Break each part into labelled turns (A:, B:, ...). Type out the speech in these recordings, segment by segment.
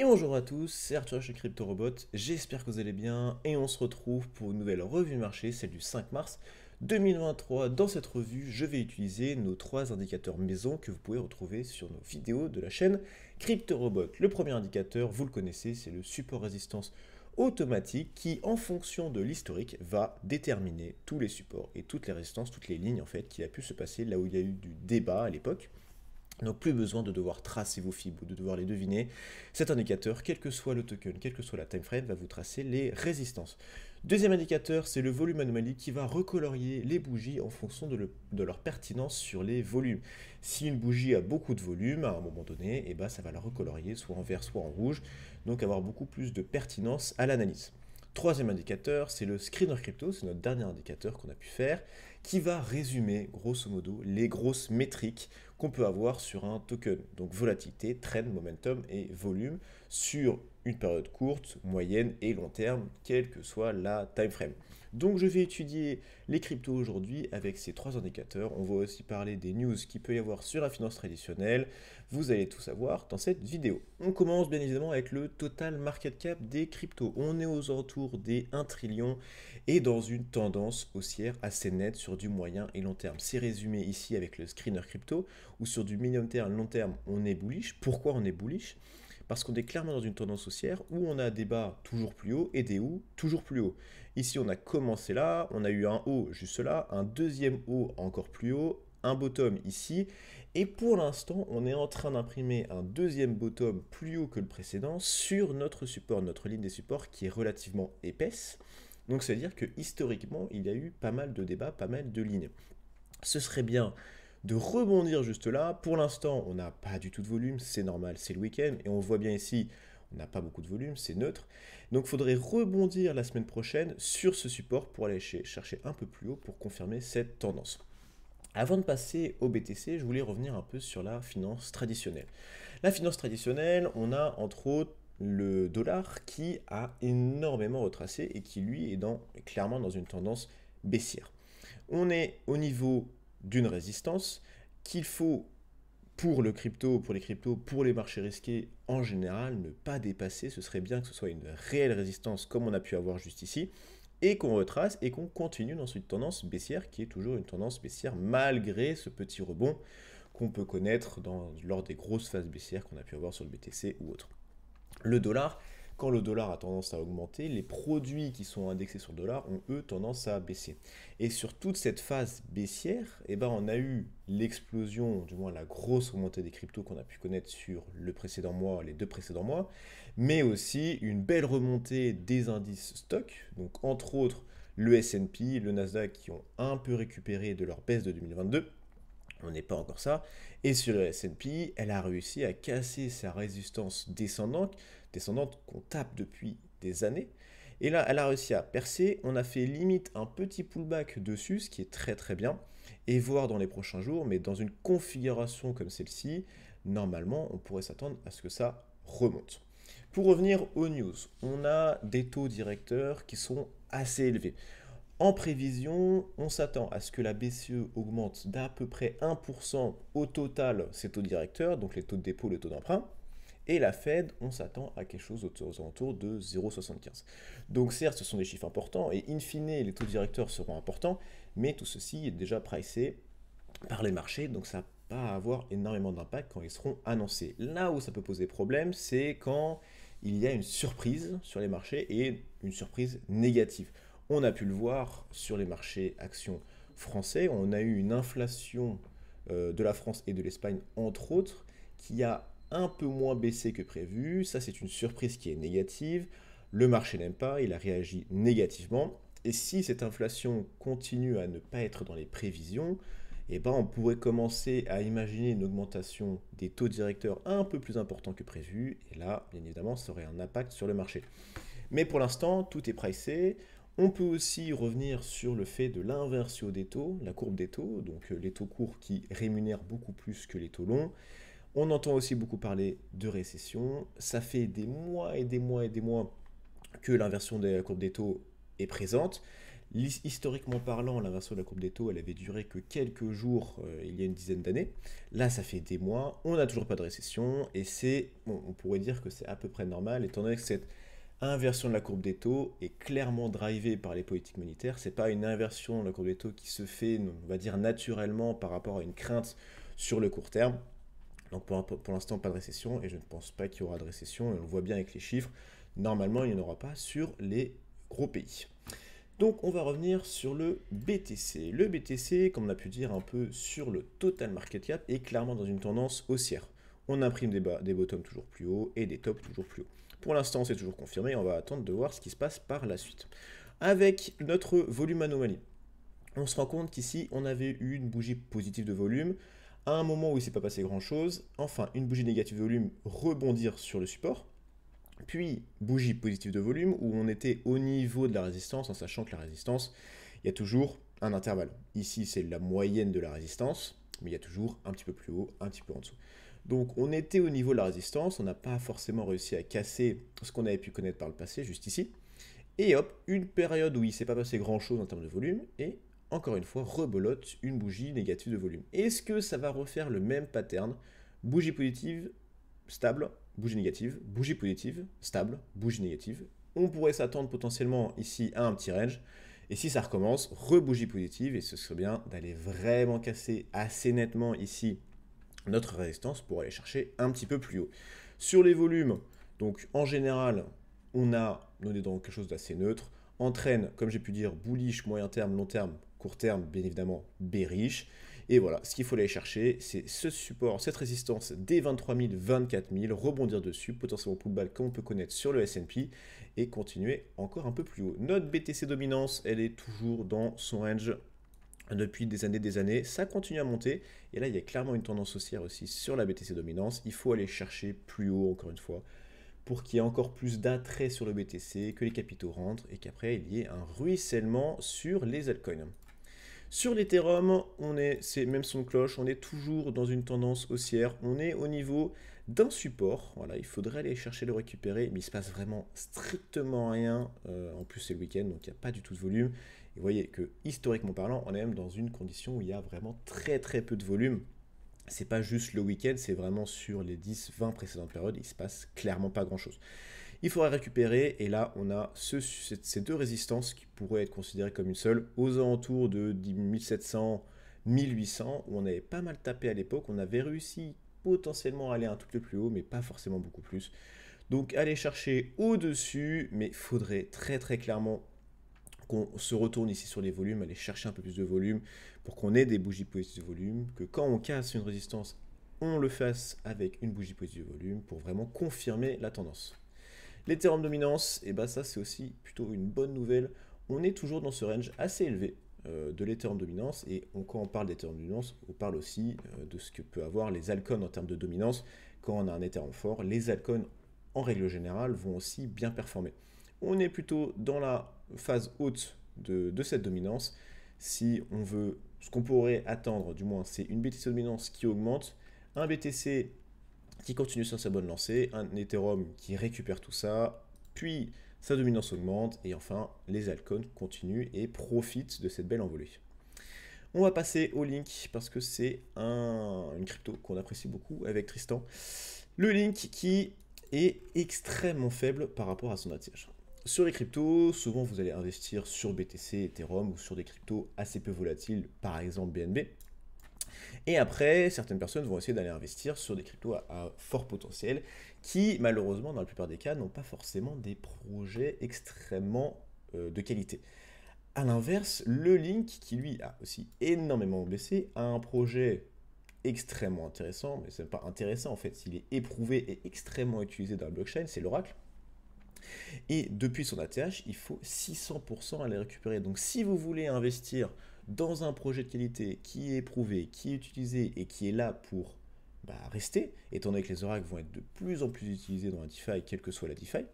A: Et bonjour à tous, c'est Arthur chez CryptoRobot, j'espère que vous allez bien et on se retrouve pour une nouvelle revue marché, celle du 5 mars 2023. Dans cette revue, je vais utiliser nos trois indicateurs maison que vous pouvez retrouver sur nos vidéos de la chaîne CryptoRobot. Le premier indicateur, vous le connaissez, c'est le support résistance automatique qui, en fonction de l'historique, va déterminer tous les supports et toutes les résistances, toutes les lignes en fait, qui a pu se passer là où il y a eu du débat à l'époque. Donc plus besoin de devoir tracer vos fibres ou de devoir les deviner. Cet indicateur, quel que soit le token, quel que soit la time frame, va vous tracer les résistances. Deuxième indicateur, c'est le volume anomalie qui va recolorier les bougies en fonction de, leur pertinence sur les volumes. Si une bougie a beaucoup de volume à un moment donné, et eh ben, ça va la recolorier soit en vert, soit en rouge, donc avoir beaucoup plus de pertinence à l'analyse. Troisième indicateur, c'est le screener crypto, c'est notre dernier indicateur qu'on a pu faire, qui va résumer grosso modo les grosses métriques qu'on peut avoir sur un token. Donc volatilité, trend, momentum et volume sur une période courte, moyenne et long terme, quelle que soit la time frame. Donc je vais étudier les cryptos aujourd'hui avec ces trois indicateurs. On va aussi parler des news qu'il peut y avoir sur la finance traditionnelle. Vous allez tout savoir dans cette vidéo. On commence bien évidemment avec le total market cap des cryptos. On est aux alentours des 1 trillion et dans une tendance haussière assez nette sur du moyen et long terme. C'est résumé ici avec le screener crypto où sur du minimum terme, long terme, on est bullish. Pourquoi on est bullish parce qu'on est clairement dans une tendance haussière où on a des bas toujours plus hauts et des hauts toujours plus hauts. Ici, on a commencé là, on a eu un haut juste là, un deuxième haut encore plus haut, un bottom ici, et pour l'instant, on est en train d'imprimer un deuxième bottom plus haut que le précédent sur notre support, notre ligne des supports qui est relativement épaisse. Donc, c'est-à-dire que historiquement, il y a eu pas mal de débats, pas mal de lignes. Ce serait bien de rebondir juste là. Pour l'instant, on n'a pas du tout de volume, c'est normal, c'est le week-end, et on voit bien ici, on n'a pas beaucoup de volume, c'est neutre. Donc il faudrait rebondir la semaine prochaine sur ce support pour aller chercher un peu plus haut pour confirmer cette tendance. Avant de passer au BTC, je voulais revenir un peu sur la finance traditionnelle. La finance traditionnelle, on a entre autres le dollar qui a énormément retracé et qui lui est clairement dans une tendance baissière. On est au niveau d'une résistance qu'il faut pour le crypto, pour les cryptos, pour les marchés risqués en général, ne pas dépasser. Ce serait bien que ce soit une réelle résistance comme on a pu avoir juste ici et qu'on retrace et qu'on continue dans une tendance baissière qui est toujours une tendance baissière malgré ce petit rebond qu'on peut connaître dans, lors des grosses phases baissières qu'on a pu avoir sur le BTC ou autre. Le dollar, le dollar a tendance à augmenter, les produits qui sont indexés sur le dollar ont eux tendance à baisser. Et sur toute cette phase baissière, eh ben, on a eu l'explosion, du moins la grosse remontée des cryptos qu'on a pu connaître sur le précédent mois, les deux précédents mois, mais aussi une belle remontée des indices stock, donc entre autres le S&P, le Nasdaq qui ont un peu récupéré de leur baisse de 2022 on n'est pas encore ça. Et sur le S&P, elle a réussi à casser sa résistance descendante, descendante qu'on tape depuis des années. Et là, elle a réussi à percer. On a fait limite un petit pullback dessus, ce qui est très très bien. Et voir dans les prochains jours, mais dans une configuration comme celle-ci, normalement, on pourrait s'attendre à ce que ça remonte. Pour revenir aux news, on a des taux directeurs qui sont assez élevés. En prévision, on s'attend à ce que la BCE augmente d'à peu près 1% au total ses taux directeurs, donc les taux de dépôt, les taux d'emprunt. Et la Fed, on s'attend à quelque chose aux alentours de 0,75. Donc certes, ce sont des chiffres importants, et in fine, les taux directeurs seront importants, mais tout ceci est déjà pricé par les marchés, donc ça va pas avoir énormément d'impact quand ils seront annoncés. Là où ça peut poser problème, c'est quand il y a une surprise sur les marchés et une surprise négative. On a pu le voir sur les marchés actions français. On a eu une inflation euh, de la France et de l'Espagne, entre autres, qui a un peu moins baissé que prévu. Ça, c'est une surprise qui est négative. Le marché n'aime pas, il a réagi négativement. Et si cette inflation continue à ne pas être dans les prévisions, eh ben, on pourrait commencer à imaginer une augmentation des taux directeurs un peu plus important que prévu. Et là, bien évidemment, ça aurait un impact sur le marché. Mais pour l'instant, tout est pricé. On peut aussi revenir sur le fait de l'inversion des taux, la courbe des taux, donc euh, les taux courts qui rémunèrent beaucoup plus que les taux longs. On entend aussi beaucoup parler de récession. Ça fait des mois et des mois et des mois que l'inversion de la courbe des taux est présente. Historiquement parlant, l'inversion de la courbe des taux, elle avait duré que quelques jours euh, il y a une dizaine d'années. Là, ça fait des mois, on n'a toujours pas de récession, et c'est, on pourrait dire que c'est à peu près normal, étant donné que cette inversion de la courbe des taux est clairement drivée par les politiques monétaires. Ce n'est pas une inversion de la courbe des taux qui se fait, on va dire, naturellement par rapport à une crainte sur le court terme. Donc pour, l'instant, pas de récession et je ne pense pas qu'il y aura de récession. Et on le voit bien avec les chiffres. Normalement, il n'y en aura pas sur les gros pays. Donc on va revenir sur le BTC. Le BTC, comme on a pu dire un peu sur le total market cap, est clairement dans une tendance haussière. On imprime des, bas, des bottoms toujours plus hauts et des tops toujours plus hauts. Pour l'instant, c'est toujours confirmé, on va attendre de voir ce qui se passe par la suite. Avec notre volume anomalie, on se rend compte qu'ici, on avait eu une bougie positive de volume, à un moment où il ne s'est pas passé grand-chose, enfin une bougie négative de volume rebondir sur le support, puis bougie positive de volume où on était au niveau de la résistance, en sachant que la résistance, il y a toujours un intervalle. Ici, c'est la moyenne de la résistance, mais il y a toujours un petit peu plus haut, un petit peu en dessous. Donc on était au niveau de la résistance, on n'a pas forcément réussi à casser ce qu'on avait pu connaître par le passé, juste ici. Et hop, une période où il ne s'est pas passé grand-chose en termes de volume, et encore une fois, rebolote une bougie négative de volume. Est-ce que ça va refaire le même pattern Bougie positive, stable, bougie négative, bougie positive, stable, bougie négative. On pourrait s'attendre potentiellement ici à un petit range. Et si ça recommence, rebougie positive, et ce serait bien d'aller vraiment casser assez nettement ici notre résistance pour aller chercher un petit peu plus haut. Sur les volumes, donc en général, on a, est dans quelque chose d'assez neutre, entraîne, comme j'ai pu dire, bullish, moyen terme, long terme, court terme, bien évidemment, bearish. Et voilà, ce qu'il faut aller chercher, c'est ce support, cette résistance des 23 000, 24 000, rebondir dessus, potentiellement pullback comme on peut connaître sur le S&P, et continuer encore un peu plus haut. Notre BTC dominance, elle est toujours dans son range depuis des années, des années, ça continue à monter. Et là, il y a clairement une tendance haussière aussi sur la BTC dominance. Il faut aller chercher plus haut, encore une fois, pour qu'il y ait encore plus d'attrait sur le BTC, que les capitaux rentrent et qu'après, il y ait un ruissellement sur les altcoins. Sur l'Ethereum, on est, c'est même son cloche, on est toujours dans une tendance haussière. On est au niveau d'un support. Voilà, il faudrait aller chercher le récupérer, mais il se passe vraiment strictement rien. Euh, en plus, c'est le week-end, donc il n'y a pas du tout de volume. Et vous voyez que historiquement parlant, on est même dans une condition où il y a vraiment très très peu de volume. C'est pas juste le week-end, c'est vraiment sur les 10-20 précédentes périodes, il se passe clairement pas grand chose. Il faudrait récupérer, et là on a ces deux résistances qui pourraient être considérées comme une seule, aux alentours de 1700, 1800, où on avait pas mal tapé à l'époque, on avait réussi potentiellement aller un tout petit peu plus haut, mais pas forcément beaucoup plus. Donc aller chercher au-dessus, mais faudrait très très clairement qu'on se retourne ici sur les volumes, aller chercher un peu plus de volume pour qu'on ait des bougies positives de volume, que quand on casse une résistance, on le fasse avec une bougie positive de volume pour vraiment confirmer la tendance. L'Ethereum dominance, et eh bah ben, ça c'est aussi plutôt une bonne nouvelle. On est toujours dans ce range assez élevé, euh, de en dominance. Et on, quand on parle de dominance, on parle aussi euh, de ce que peut avoir les alcones en termes de dominance. Quand on a un en fort, les alcones en règle générale vont aussi bien performer. On est plutôt dans la phase haute de, cette dominance. Si on veut, ce qu'on pourrait attendre du moins, c'est une BTC dominance qui augmente, un BTC qui continue sur sa bonne lancée, un Ethereum qui récupère tout ça, puis sa dominance augmente, et enfin les alcones continuent et profitent de cette belle envolée. On va passer au Link parce que c'est un, une crypto qu'on apprécie beaucoup avec Tristan. Le Link qui est extrêmement faible par rapport à son attirage. Sur les cryptos, souvent vous allez investir sur BTC, Ethereum ou sur des cryptos assez peu volatiles, par exemple BNB, et après, certaines personnes vont essayer d'aller investir sur des cryptos à, fort potentiel qui, malheureusement, dans la plupart des cas, n'ont pas forcément des projets extrêmement euh, de qualité. A l'inverse, le Link, qui lui a aussi énormément baissé, a un projet extrêmement intéressant, mais ce n'est pas intéressant en fait, il est éprouvé et extrêmement utilisé dans la blockchain, c'est l'oracle. Et depuis son ATH, il faut 600% à les récupérer. Donc si vous voulez investir dans un projet de qualité qui est prouvé, qui est utilisé et qui est là pour bah, rester, étant donné que les oracles vont être de plus en plus utilisés dans la DeFi, quelle que soit la DeFi, et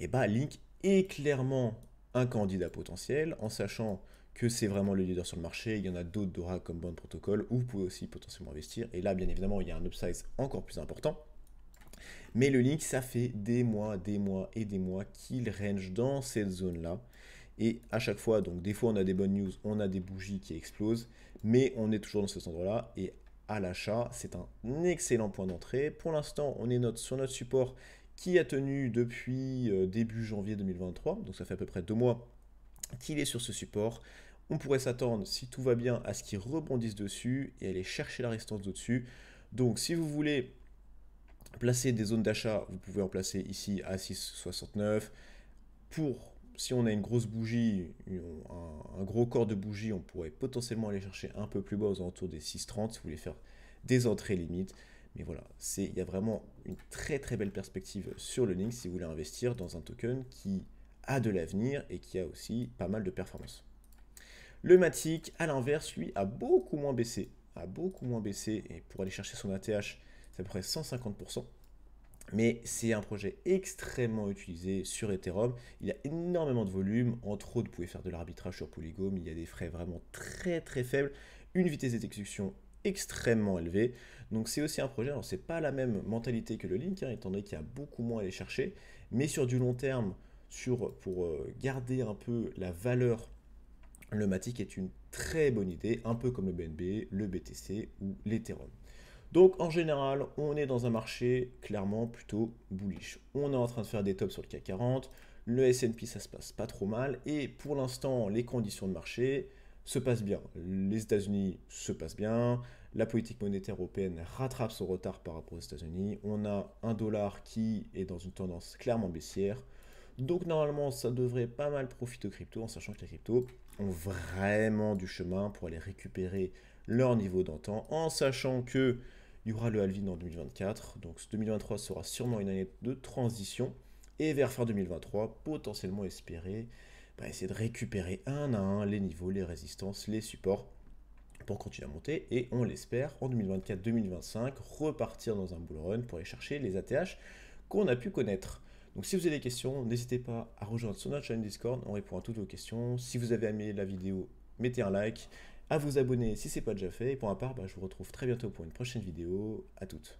A: eh bah Link est clairement un candidat potentiel en sachant que c'est vraiment le leader sur le marché. Il y en a d'autres d'oracles comme Bond Protocol où vous pouvez aussi potentiellement investir. Et là, bien évidemment, il y a un upside encore plus important. Mais le Link, ça fait des mois, des mois et des mois qu'il range dans cette zone-là. Et à chaque fois, donc des fois on a des bonnes news, on a des bougies qui explosent, mais on est toujours dans ce endroit-là. Et à l'achat, c'est un excellent point d'entrée. Pour l'instant, on est sur notre support qui a tenu depuis euh, début janvier 2023, donc ça fait à peu près deux mois qu'il est sur ce support. On pourrait s'attendre, si tout va bien, à ce qu'il rebondisse dessus et aller chercher la résistance au-dessus. Donc si vous voulez placer des zones d'achat, vous pouvez en placer ici à 6,69. Pour si on a une grosse bougie, un, gros corps de bougie, on pourrait potentiellement aller chercher un peu plus bas aux alentours des 6,30 si vous voulez faire des entrées limites. Mais voilà, il y a vraiment une très très belle perspective sur le Link si vous voulez investir dans un token qui a de l'avenir et qui a aussi pas mal de performances. Le Matic, à l'inverse, lui, a beaucoup moins baissé. A beaucoup moins baissé et pour aller chercher son ATH, c'est à peu près 150% mais c'est un projet extrêmement utilisé sur Ethereum. Il a énormément de volume. Entre autres, vous pouvez faire de l'arbitrage sur Polygon. Il y a des frais vraiment très très faibles. Une vitesse d'exécution extrêmement élevée. Donc c'est aussi un projet. Alors c'est pas la même mentalité que le Link, hein, étant donné qu'il y a beaucoup moins à aller chercher. Mais sur du long terme, pour euh, garder un peu la valeur, le Matic est une très bonne idée, un peu comme le BNB, le BTC ou l'Ethereum. Donc en général, on est dans un marché clairement plutôt bullish. On est en train de faire des tops sur le CAC 40, le S&P ça se passe pas trop mal et pour l'instant, les conditions de marché se passent bien. Les États-Unis se passent bien, la politique monétaire européenne rattrape son retard par rapport aux États-Unis. On a un dollar qui est dans une tendance clairement baissière. Donc normalement, ça devrait pas mal profiter aux cryptos en sachant que les cryptos ont vraiment du chemin pour aller récupérer leur niveau d'antan en sachant que il y aura le Alvin en 2024, donc 2023 sera sûrement une année de transition. Et vers fin 2023, potentiellement espérer bah, essayer de récupérer un à un les niveaux, les résistances, les supports pour continuer à monter. Et on l'espère en 2024-2025, repartir dans un bull run pour aller chercher les ATH qu'on a pu connaître. Donc si vous avez des questions, n'hésitez pas à rejoindre sur notre chaîne Discord, on répond à toutes vos questions. Si vous avez aimé la vidéo, mettez un like à vous abonner si ce n'est pas déjà fait. Et pour ma part, bah, je vous retrouve très bientôt pour une prochaine vidéo. À toutes.